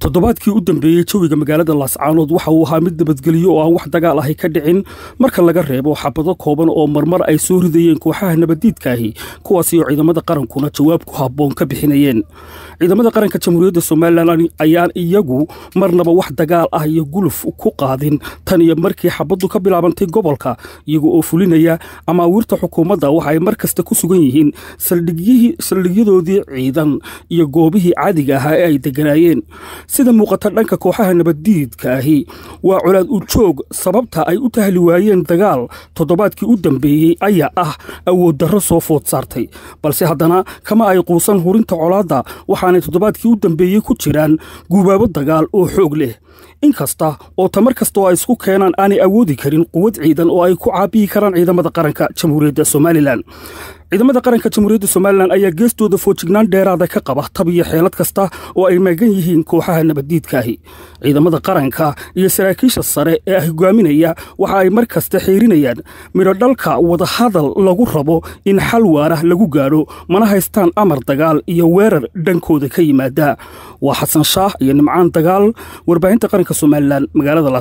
toddobaadkii u dambeeyey jawiga magaalada laascaanood waxa uu ahaa mid nabadgeliyo oo aan wax dagaal ahay ka dhicin marka laga reebo xabado kooban oo marmar ay soo ridayeen kooxaha nabaddiidkaahi kuwaasi oo ciidamada qarankuna jawaab ku habboon ka bixinayeen ciidamada qaranka jamhuuriyadda somalilan ayaan iyagu marnaba wax dagaal ah iyo guluf ku qaadin tan iyo markii xabaddu ka bilaabantay gobolka iyagu oo fulinaya amaawirta xukuumadda waxa ay mar kasta ku sugan yihiin saldhigyadoodii ciidan iyo goobihii caadiga ahaa ee ay degganaayeen sida muuqata dhanka kooxaha nabaddiidka ahi waa colaad u joog sababta ay u tahli waayeen dagaal toddobaadkii u dambeeyey ayaa ah awood darro soo food saartay balse haddana kama ay quusan hurinta colaadda waxaanay toddobaadkii u dambeeyey ku jiraan guubaabo dagaal oo xoog leh inkasta oo tamar kasta oo ay isku keenaan aanay awoodi karin quwad ciidan oo ay ku caabiyi karaan ciidamada qaranka jamhuuriyadda somalilan ciidamada qaranka jamhuuriyadda somalilan ayaa geestooda foojignaan dheeraada ka qaba tab xeelad kasta oo ay maagan yihiin kooxaha nabaddiidkaahi ciidamada qaranka iyo saraakiisha sare ee ah hogaaminaya waxa ay mar kasta xiirinayaan midhodhalka wadahadal lagu rabo in xal waara lagu gaadho mana haystaan amar dagaal iyo weerar dhankooda ka yimaada waa xasan shaah iyo nimcaan dagaal warbaahinta qaranka somalilan magaalada